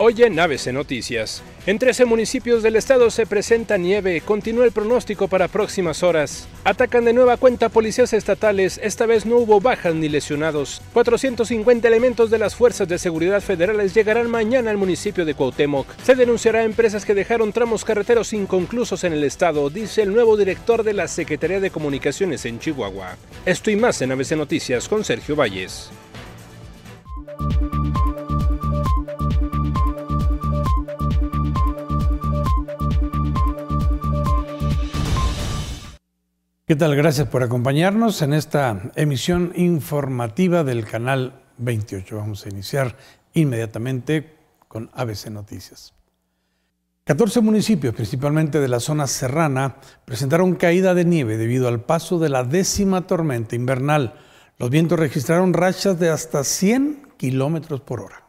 Oye Naves en Noticias. En 13 municipios del estado se presenta nieve. Continúa el pronóstico para próximas horas. Atacan de nueva cuenta policías estatales. Esta vez no hubo bajas ni lesionados. 450 elementos de las fuerzas de seguridad federales llegarán mañana al municipio de Cuauhtémoc. Se denunciará a empresas que dejaron tramos carreteros inconclusos en el estado, dice el nuevo director de la Secretaría de Comunicaciones en Chihuahua. Esto y más en Naves en Noticias con Sergio Valles. ¿Qué tal? Gracias por acompañarnos en esta emisión informativa del canal 28. Vamos a iniciar inmediatamente con ABC Noticias. 14 municipios, principalmente de la zona serrana, presentaron caída de nieve debido al paso de la décima tormenta invernal. Los vientos registraron rachas de hasta 100 kilómetros por hora.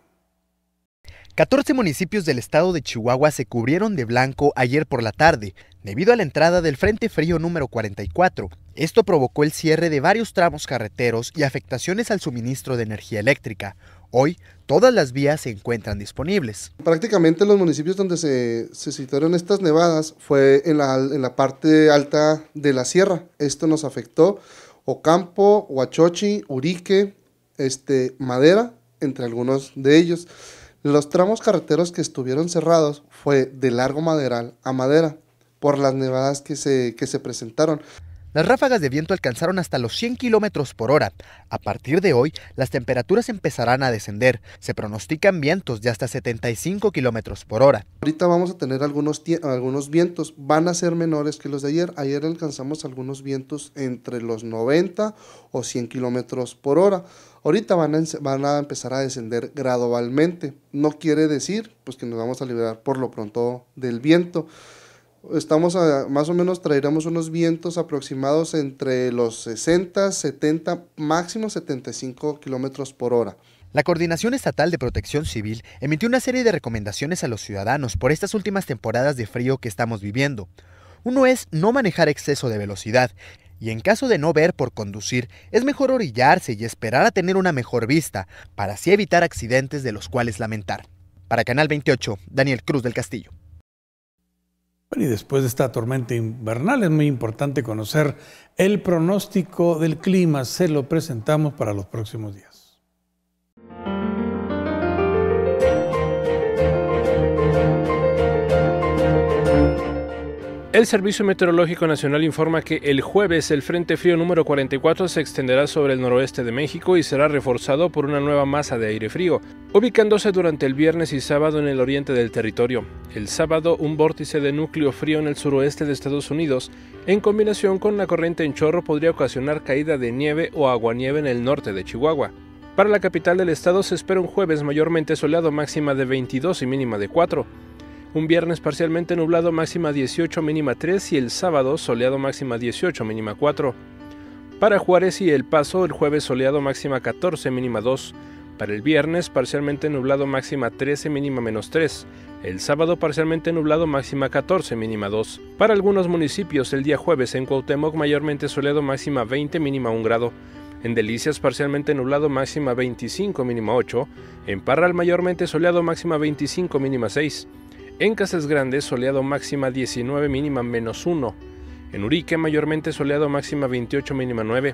14 municipios del estado de Chihuahua se cubrieron de blanco ayer por la tarde debido a la entrada del Frente Frío número 44. Esto provocó el cierre de varios tramos carreteros y afectaciones al suministro de energía eléctrica. Hoy, todas las vías se encuentran disponibles. Prácticamente los municipios donde se, situaron estas nevadas fue en la, parte alta de la sierra. Esto nos afectó Ocampo, Huachochi, Urique, este, Madera, entre algunos de ellos. Los tramos carreteros que estuvieron cerrados fue de Largo Maderal a Madera por las nevadas que se, se presentaron. Las ráfagas de viento alcanzaron hasta los 100 kilómetros por hora. A partir de hoy, las temperaturas empezarán a descender. Se pronostican vientos de hasta 75 kilómetros por hora. Ahorita vamos a tener algunos, algunos vientos, van a ser menores que los de ayer. Ayer alcanzamos algunos vientos entre los 90 o 100 kilómetros por hora. Ahorita van a, van a empezar a descender gradualmente. No quiere decir pues, que nos vamos a liberar por lo pronto del viento estamos a, más o menos traeremos unos vientos aproximados entre los 60, 70, máximo 75 kilómetros por hora. La Coordinación Estatal de Protección Civil emitió una serie de recomendaciones a los ciudadanos por estas últimas temporadas de frío que estamos viviendo. Uno es no manejar exceso de velocidad, y en caso de no ver por conducir, es mejor orillarse y esperar a tener una mejor vista, para así evitar accidentes de los cuales lamentar. Para Canal 28, Daniel Cruz del Castillo. Bueno, y después de esta tormenta invernal es muy importante conocer el pronóstico del clima. Se lo presentamos para los próximos días. El Servicio Meteorológico Nacional informa que el jueves el Frente Frío número 44 se extenderá sobre el noroeste de México y será reforzado por una nueva masa de aire frío, ubicándose durante el viernes y sábado en el oriente del territorio. El sábado un vórtice de núcleo frío en el suroeste de Estados Unidos, en combinación con la corriente en chorro, podría ocasionar caída de nieve o aguanieve en el norte de Chihuahua. Para la capital del estado se espera un jueves mayormente soleado máxima de 22 y mínima de 4. Un viernes parcialmente nublado máxima 18 mínima 3 y el sábado soleado máxima 18 mínima 4. Para Juárez y El Paso el jueves soleado máxima 14 mínima 2. Para el viernes parcialmente nublado máxima 13 mínima menos 3. El sábado parcialmente nublado máxima 14 mínima 2. Para algunos municipios el día jueves en Cuauhtémoc mayormente soleado máxima 20 mínima 1 grado. En Delicias parcialmente nublado máxima 25 mínima 8. En Parral mayormente soleado máxima 25 mínima 6. En Casas Grandes, soleado máxima 19, mínima menos 1. En Urique, mayormente soleado máxima 28, mínima 9.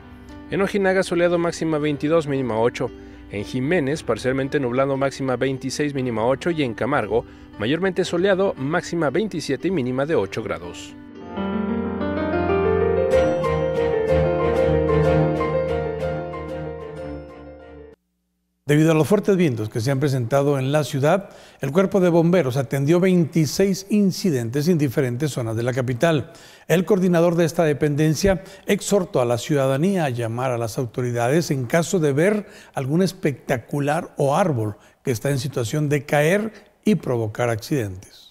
En Ojinaga, soleado máxima 22, mínima 8. En Jiménez, parcialmente nublado máxima 26, mínima 8. Y en Camargo, mayormente soleado máxima 27 y mínima de 8 grados. Debido a los fuertes vientos que se han presentado en la ciudad, el cuerpo de bomberos atendió 26 incidentes en diferentes zonas de la capital. El coordinador de esta dependencia exhortó a la ciudadanía a llamar a las autoridades en caso de ver algún espectacular o árbol que está en situación de caer y provocar accidentes.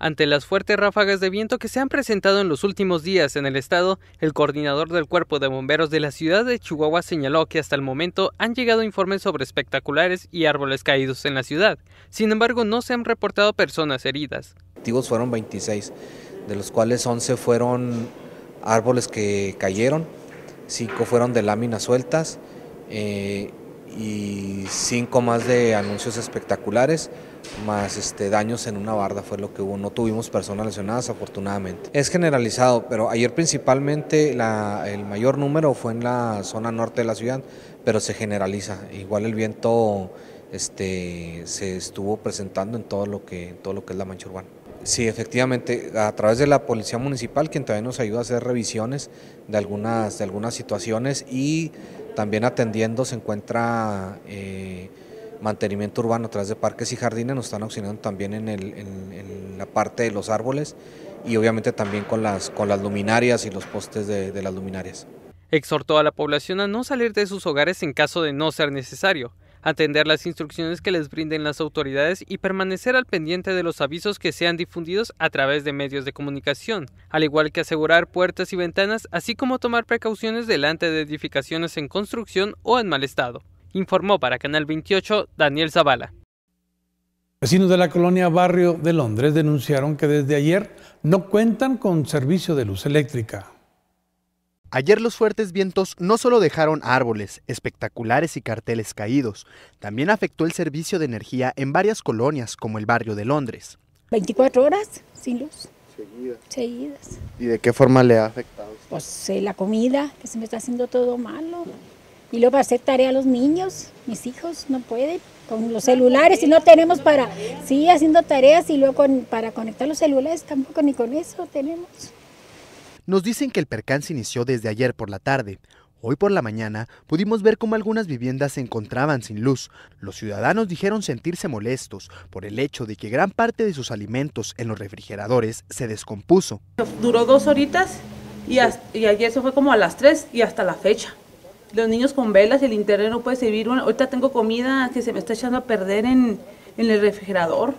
Ante las fuertes ráfagas de viento que se han presentado en los últimos días en el estado, el coordinador del Cuerpo de Bomberos de la ciudad de Chihuahua señaló que hasta el momento han llegado informes sobre espectaculares y árboles caídos en la ciudad. Sin embargo, no se han reportado personas heridas. Activos fueron 26, de los cuales 11 fueron árboles que cayeron, 5 fueron de láminas sueltas eh, y 5 más de anuncios espectaculares más este, daños en una barda fue lo que hubo. No tuvimos personas lesionadas afortunadamente. Es generalizado, pero ayer principalmente la, el mayor número fue en la zona norte de la ciudad, pero se generaliza. Igual el viento este, se estuvo presentando en todo lo que, todo lo que es la mancha urbana. Sí, efectivamente, a través de la Policía Municipal, quien también nos ayuda a hacer revisiones de algunas, de algunas situaciones y también atendiendo se encuentra... Eh, mantenimiento urbano a través de parques y jardines, nos están auxiliando también en, la parte de los árboles y obviamente también con las, con las luminarias y los postes de las luminarias. Exhortó a la población a no salir de sus hogares en caso de no ser necesario, atender las instrucciones que les brinden las autoridades y permanecer al pendiente de los avisos que sean difundidos a través de medios de comunicación, al igual que asegurar puertas y ventanas, así como tomar precauciones delante de edificaciones en construcción o en mal estado informó para Canal 28 Daniel Zavala. Vecinos de la colonia Barrio de Londres denunciaron que desde ayer no cuentan con servicio de luz eléctrica. Ayer los fuertes vientos no solo dejaron árboles, espectaculares y carteles caídos, también afectó el servicio de energía en varias colonias como el barrio de Londres. 24 horas sin luz. Seguidas. ¿Y de qué forma le ha afectado? Pues eh, la comida, que se me está haciendo todo malo. Y luego para hacer tarea a los niños, mis hijos no pueden con los celulares, y no tenemos para, sí, haciendo tareas y luego para conectar los celulares tampoco ni con eso tenemos. Nos dicen que el percance inició desde ayer por la tarde. Hoy por la mañana pudimos ver cómo algunas viviendas se encontraban sin luz. Los ciudadanos dijeron sentirse molestos por el hecho de que gran parte de sus alimentos en los refrigeradores se descompuso. Duró dos horitas y, y ayer eso fue como a las tres y hasta la fecha los niños con velas, el internet no puede servir. ahorita tengo comida que se me está echando a perder en, el refrigerador.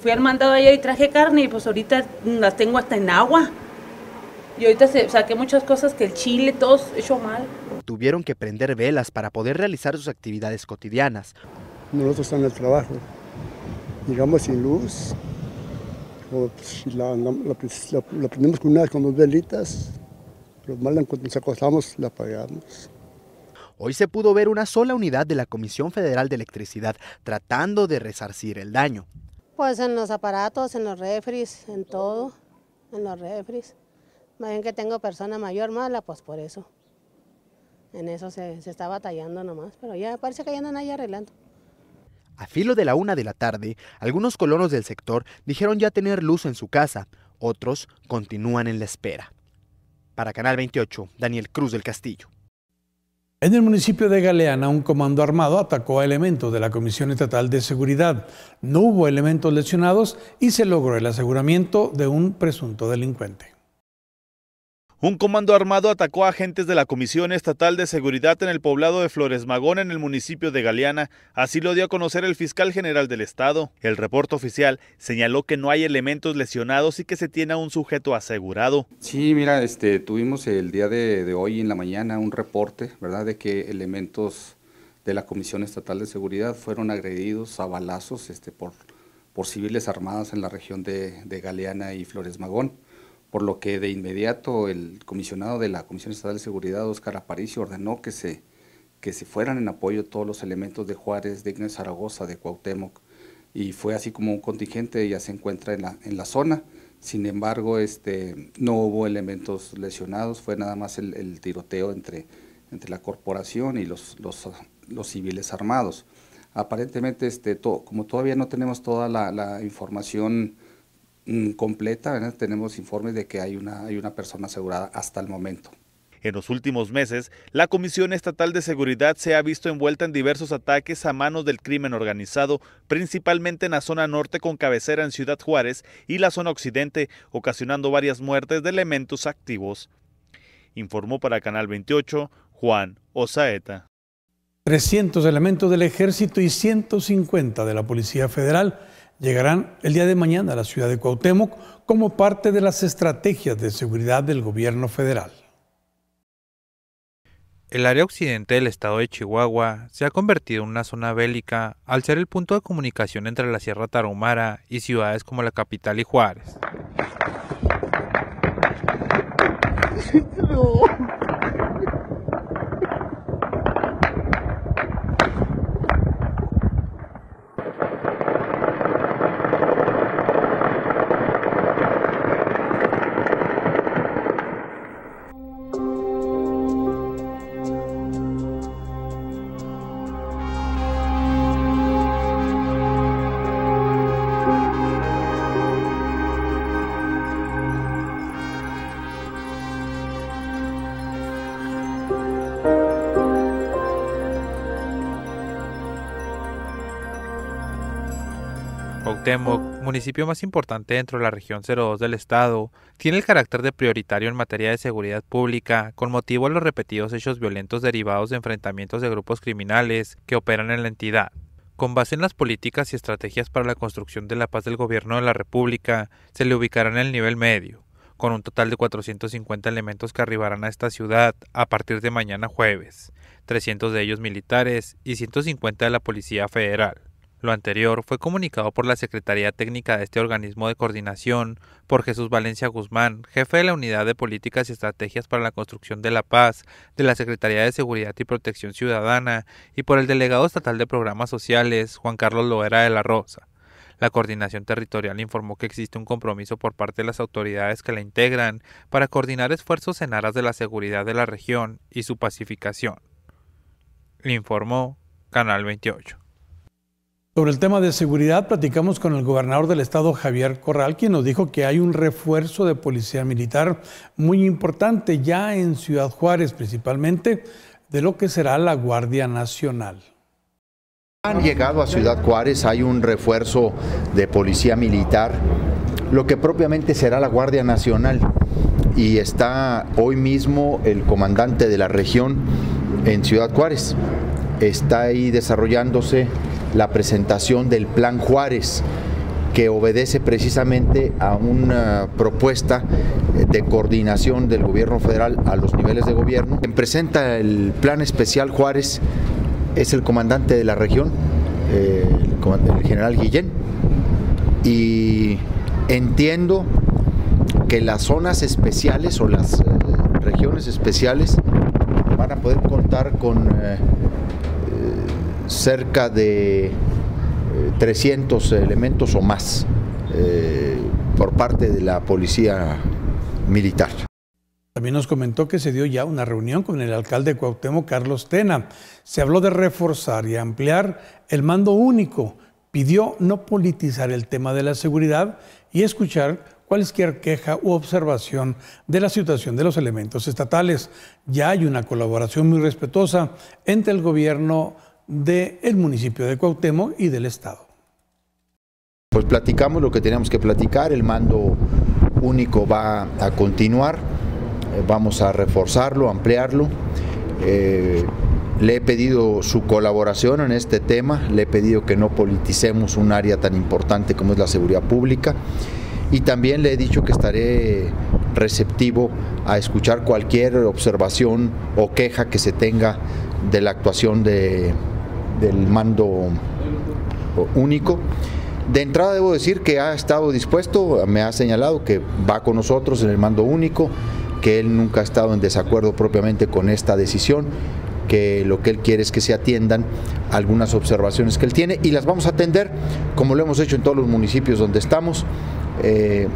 fui al mandado allá y traje carne y pues ahorita las tengo hasta en agua. Y ahorita saqué muchas cosas que el chile, todos hecho mal. Tuvieron que prender velas para poder realizar sus actividades cotidianas. Nosotros estamos en el trabajo, llegamos sin luz, pues, la, pues, prendemos con unas con dos velitas, los mal cuando nos acostamos la apagamos. Hoy se pudo ver una sola unidad de la Comisión Federal de Electricidad tratando de resarcir el daño. Pues en los aparatos, en los refris, en todo, en los refris. Más que tengo persona mayor mala, pues por eso. En eso se, se está batallando nomás, pero ya parece que ya andan ahí arreglando. A filo de la una de la tarde, algunos colonos del sector dijeron ya tener luz en su casa, otros continúan en la espera. Para Canal 28, Daniel Cruz del Castillo. En el municipio de Galeana, un comando armado atacó a elementos de la Comisión Estatal de Seguridad. No hubo elementos lesionados y se logró el aseguramiento de un presunto delincuente. Un comando armado atacó a agentes de la Comisión Estatal de Seguridad en el poblado de Flores Magón, en el municipio de Galeana. Así lo dio a conocer el fiscal general del Estado. El reporte oficial señaló que no hay elementos lesionados y que se tiene a un sujeto asegurado. Sí, mira, este, tuvimos el día de, hoy en la mañana un reporte, ¿verdad?, de que elementos de la Comisión Estatal de Seguridad fueron agredidos a balazos este, por, por civiles armados en la región de, de Galeana y Flores Magón por lo que de inmediato el comisionado de la Comisión Estatal de Seguridad, Óscar Aparicio, ordenó que se, que se fueran en apoyo todos los elementos de Juárez, de Ignacio Zaragoza, de Cuauhtémoc, y fue así como un contingente ya se encuentra en la, en la zona. Sin embargo, este, no hubo elementos lesionados, fue nada más el, tiroteo entre, entre la corporación y los, los, los civiles armados. Aparentemente, este, como todavía no tenemos toda la, la información Mm, completa, tenemos informes de que hay una, hay una persona asegurada hasta el momento. En los últimos meses, la Comisión Estatal de Seguridad se ha visto envuelta en diversos ataques a manos del crimen organizado, principalmente en la zona norte con cabecera en Ciudad Juárez y la zona occidente, ocasionando varias muertes de elementos activos. Informó para Canal 28 Juan Osaeta. 300 elementos del ejército y 150 de la Policía Federal llegarán el día de mañana a la ciudad de Cuauhtémoc como parte de las estrategias de seguridad del gobierno federal. El área occidental del estado de Chihuahua se ha convertido en una zona bélica al ser el punto de comunicación entre la Sierra Tarahumara y ciudades como la capital y Juárez. Cuauhtémoc, municipio más importante dentro de la región 02 del estado, tiene el carácter de prioritario en materia de seguridad pública con motivo a los repetidos hechos violentos derivados de enfrentamientos de grupos criminales que operan en la entidad. Con base en las políticas y estrategias para la construcción de la paz del gobierno de la República, se le ubicará en el nivel medio, con un total de 450 elementos que arribarán a esta ciudad a partir de mañana jueves, 300 de ellos militares y 150 de la Policía Federal. Lo anterior fue comunicado por la Secretaría Técnica de este organismo de coordinación, por Jesús Valencia Guzmán, jefe de la Unidad de Políticas y Estrategias para la Construcción de la Paz de la Secretaría de Seguridad y Protección Ciudadana, y por el delegado estatal de Programas Sociales, Juan Carlos Loera de la Rosa. La coordinación territorial informó que existe un compromiso por parte de las autoridades que la integran para coordinar esfuerzos en aras de la seguridad de la región y su pacificación. Informó Canal 28. Sobre el tema de seguridad, platicamos con el gobernador del estado, Javier Corral, quien nos dijo que hay un refuerzo de policía militar muy importante ya en Ciudad Juárez, principalmente de lo que será la Guardia Nacional. Han llegado a Ciudad Juárez, hay un refuerzo de policía militar, lo que propiamente será la Guardia Nacional. Y está hoy mismo el comandante de la región en Ciudad Juárez. Está ahí desarrollándose la presentación del Plan Juárez, que obedece precisamente a una propuesta de coordinación del gobierno federal a los niveles de gobierno. Quien presenta el Plan Especial Juárez es el comandante de la región, el general Guillén, y entiendo que las zonas especiales o las eh, regiones especiales van a poder contar con eh, eh, cerca de 300 eh, elementos o más eh, por parte de la policía militar. También nos comentó que se dio ya una reunión con el alcalde de Cuauhtémoc, Carlos Tena. Se habló de reforzar y ampliar el mando único. Pidió no politizar el tema de la seguridad y escuchar cualquier queja u observación de la situación de los elementos estatales. Ya hay una colaboración muy respetuosa entre el gobierno del municipio de Cuauhtémoc y del Estado. Pues platicamos lo que teníamos que platicar, el mando único va a continuar, eh, vamos a reforzarlo, ampliarlo. Eh, le he pedido su colaboración en este tema, le he pedido que no politicemos un área tan importante como es la seguridad pública y también le he dicho que estaré receptivo a escuchar cualquier observación o queja que se tenga de la actuación de, del mando único. De entrada debo decir que ha estado dispuesto, me ha señalado que va con nosotros en el mando único, que él nunca ha estado en desacuerdo propiamente con esta decisión, que lo que él quiere es que se atiendan algunas observaciones que él tiene y las vamos a atender como lo hemos hecho en todos los municipios donde estamos. Eh,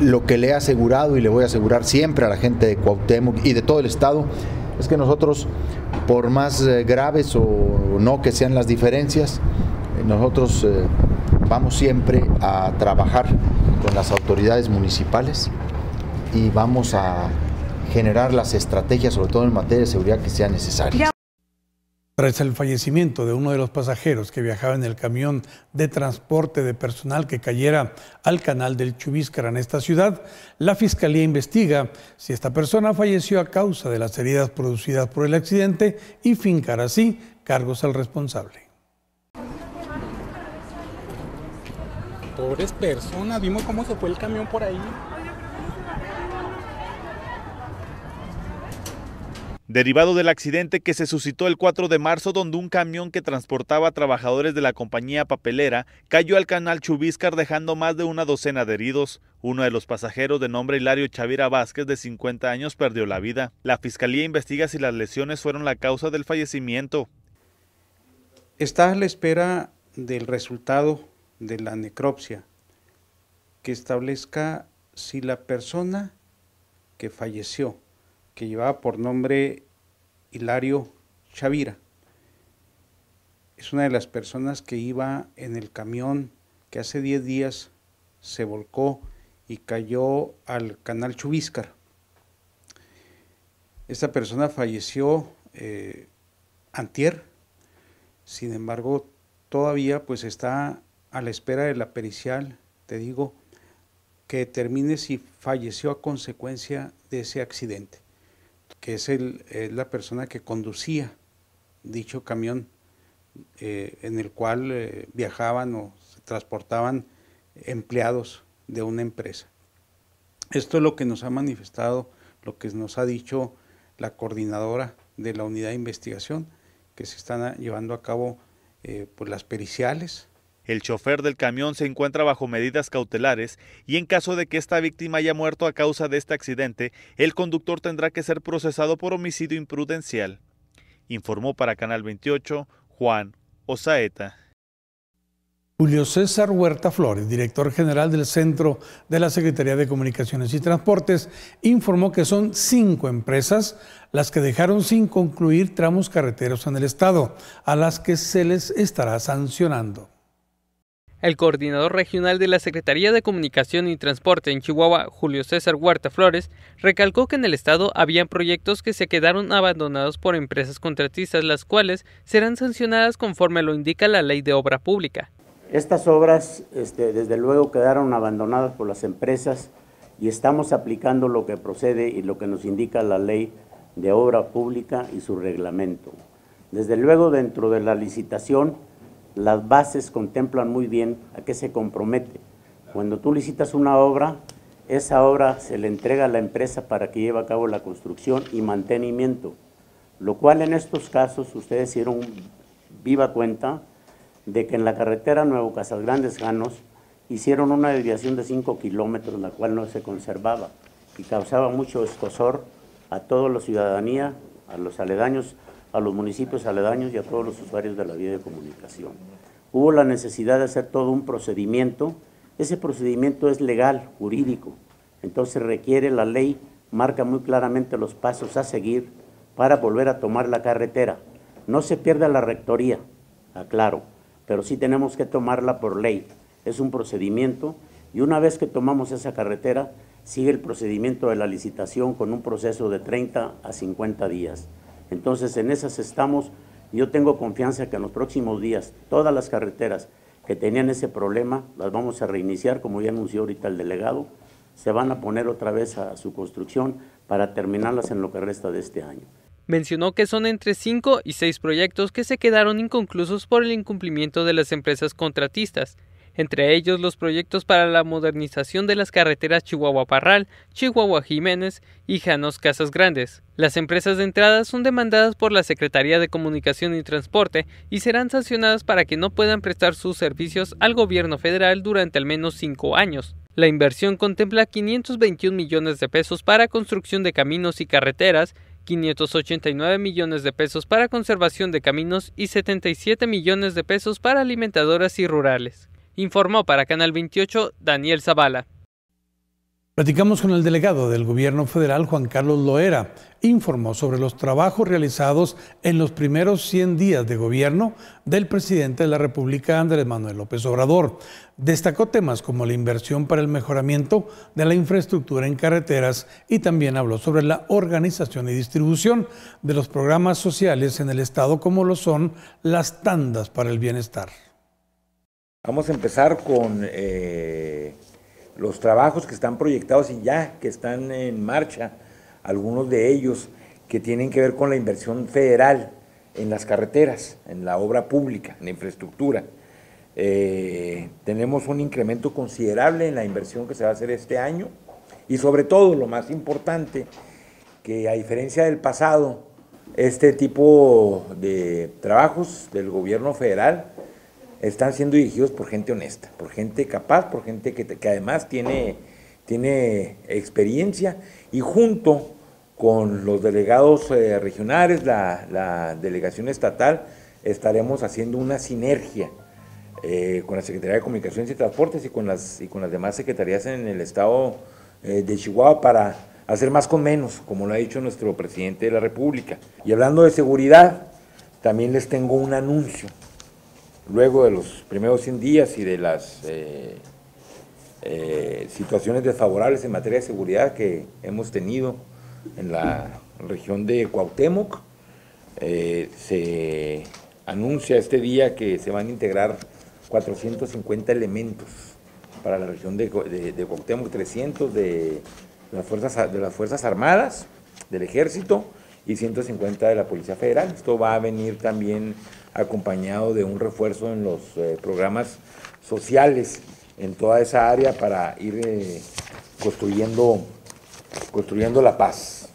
lo que le he asegurado y le voy a asegurar siempre a la gente de Cuauhtémoc y de todo el estado es que nosotros, por más eh, graves o, no que sean las diferencias, eh, nosotros eh, vamos siempre a trabajar con las autoridades municipales y vamos a generar las estrategias, sobre todo en materia de seguridad, que sean necesarias. Tras el fallecimiento de uno de los pasajeros que viajaba en el camión de transporte de personal que cayera al canal del Chubíscara en esta ciudad, la Fiscalía investiga si esta persona falleció a causa de las heridas producidas por el accidente y fincar así cargos al responsable. Pobres personas, vimos cómo se fue el camión por ahí. derivado del accidente que se suscitó el 4 de marzo donde un camión que transportaba trabajadores de la compañía papelera cayó al canal Chubíscar dejando más de una docena de heridos. Uno de los pasajeros de nombre Hilario Chavira Vázquez de 50 años perdió la vida. La fiscalía investiga si las lesiones fueron la causa del fallecimiento. Está a la espera del resultado de la necropsia que establezca si la persona que falleció que llevaba por nombre Hilario Chavira. Es una de las personas que iba en el camión que hace 10 días se volcó y cayó al canal Chubíscar. Esta persona falleció eh, antier, sin embargo, todavía pues está a la espera de la pericial, te digo, que determine si falleció a consecuencia de ese accidente que es, la persona que conducía dicho camión eh, en el cual eh, viajaban o se transportaban empleados de una empresa. Esto es lo que nos ha manifestado, lo que nos ha dicho la coordinadora de la unidad de investigación, que se están ah, llevando a cabo eh, pues, las periciales, el chofer del camión se encuentra bajo medidas cautelares y en caso de que esta víctima haya muerto a causa de este accidente, el conductor tendrá que ser procesado por homicidio imprudencial. Informó para Canal 28 Juan Osaeta. Julio César Huerta Flores, director general del Centro de la Secretaría de Comunicaciones y Transportes, informó que son cinco empresas las que dejaron sin concluir tramos carreteros en el Estado, a las que se les estará sancionando. El coordinador regional de la Secretaría de Comunicación y Transporte en Chihuahua, Julio César Huerta Flores, recalcó que en el estado habían proyectos que se quedaron abandonados por empresas contratistas, las cuales serán sancionadas conforme lo indica la ley de obra pública. Estas obras, este, desde luego, quedaron abandonadas por las empresas y estamos aplicando lo que procede y lo que nos indica la ley de obra pública y su reglamento. Desde luego, dentro de la licitación, las bases contemplan muy bien a qué se compromete. Cuando tú licitas una obra, esa obra se le entrega a la empresa para que lleve a cabo la construcción y mantenimiento, lo cual en estos casos ustedes hicieron viva cuenta de que en la carretera Nuevo Casas Grandes ganos hicieron una desviación de 5 kilómetros, la cual no se conservaba y causaba mucho escosor a toda la ciudadanía, a los aledaños, a los municipios aledaños y a todos los usuarios de la vía de comunicación. Hubo la necesidad de hacer todo un procedimiento. Ese procedimiento es legal, jurídico. Entonces requiere la ley, marca muy claramente los pasos a seguir para volver a tomar la carretera. No se pierda la rectoría, aclaro, pero sí tenemos que tomarla por ley. Es un procedimiento y una vez que tomamos esa carretera, sigue el procedimiento de la licitación con un proceso de 30 a 50 días. Entonces, en esas estamos. Yo tengo confianza que en los próximos días todas las carreteras que tenían ese problema las vamos a reiniciar, como ya anunció ahorita el delegado. Se van a poner otra vez a su construcción para terminarlas en lo que resta de este año. Mencionó que son entre cinco y seis proyectos que se quedaron inconclusos por el incumplimiento de las empresas contratistas, entre ellos los proyectos para la modernización de las carreteras Chihuahua Parral, Chihuahua Jiménez y Janos Casas Grandes. Las empresas de entrada son demandadas por la Secretaría de Comunicación y Transporte y serán sancionadas para que no puedan prestar sus servicios al gobierno federal durante al menos cinco años. La inversión contempla 521 millones de pesos para construcción de caminos y carreteras, 589 millones de pesos para conservación de caminos y 77 millones de pesos para alimentadoras y rurales informó para Canal 28 Daniel Zavala. Platicamos con el delegado del gobierno federal, Juan Carlos Loera. Informó sobre los trabajos realizados en los primeros 100 días de gobierno del presidente de la República, Andrés Manuel López Obrador. Destacó temas como la inversión para el mejoramiento de la infraestructura en carreteras y también habló sobre la organización y distribución de los programas sociales en el Estado, como lo son las tandas para el bienestar. Vamos a empezar con eh, los trabajos que están proyectados y ya que están en marcha, algunos de ellos que tienen que ver con la inversión federal en las carreteras, en la obra pública, en la infraestructura. Eh, tenemos un incremento considerable en la inversión que se va a hacer este año y sobre todo, lo más importante, que a diferencia del pasado, este tipo de trabajos del gobierno federal están siendo dirigidos por gente honesta, por gente capaz, por gente que, además tiene, tiene experiencia y junto con los delegados eh, regionales, la, delegación estatal, estaremos haciendo una sinergia eh, con la Secretaría de Comunicaciones y Transportes y con las, y con las demás secretarías en el estado eh, de Chihuahua para hacer más con menos, como lo ha dicho nuestro presidente de la República. Y hablando de seguridad, también les tengo un anuncio luego de los primeros 100 días y de las eh, eh, situaciones desfavorables en materia de seguridad que hemos tenido en la región de Cuauhtémoc, eh, se anuncia este día que se van a integrar 450 elementos para la región de, de, Cuauhtémoc, 300 de las, fuerzas, de las Fuerzas Armadas, del Ejército, y 150 de la Policía Federal. Esto va a venir también acompañado de un refuerzo en los eh, programas sociales en toda esa área para ir eh, construyendo, construyendo la paz.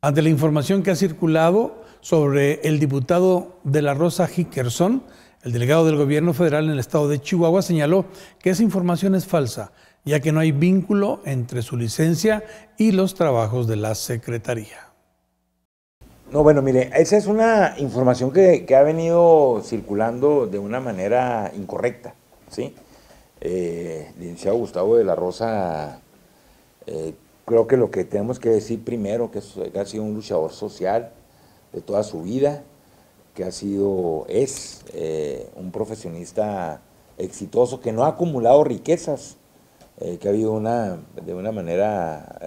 Ante la información que ha circulado sobre el diputado de la Rosa Hickerson, el delegado del gobierno federal en el estado de Chihuahua señaló que esa información es falsa, ya que no hay vínculo entre su licencia y los trabajos de la Secretaría. No, bueno, mire, esa es una información que, ha venido circulando de una manera incorrecta, ¿sí? Eh, licenciado Gustavo de la Rosa, eh, creo que lo que tenemos que decir primero, que, ha sido un luchador social de toda su vida, que ha sido, es eh, un profesionista exitoso, que no ha acumulado riquezas, eh, que ha habido una, de una manera,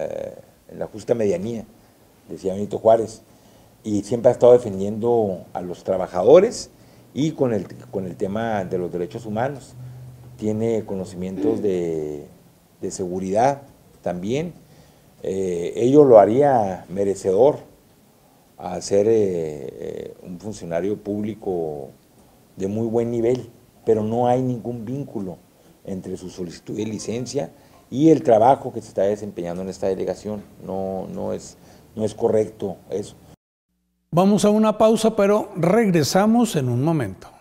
en la justa medianía, decía Benito Juárez y siempre ha estado defendiendo a los trabajadores y con el, con el tema de los derechos humanos. Tiene conocimientos de, seguridad también. Eh, ello lo haría merecedor a ser eh, eh, un funcionario público de muy buen nivel, pero no hay ningún vínculo entre su solicitud de licencia y el trabajo que se está desempeñando en esta delegación. No, no, es, no es correcto eso. Vamos a una pausa, pero regresamos en un momento.